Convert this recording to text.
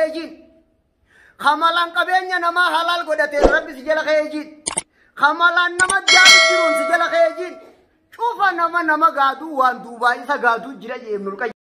keejiin kamalaan qabeenya namaa halal godhatee rabbi si jala keejiin kamalaan nama jaali jiruun si jala keejiin cufa nama nama gaaduu waan duubaa isa gaaduu jira jeemnul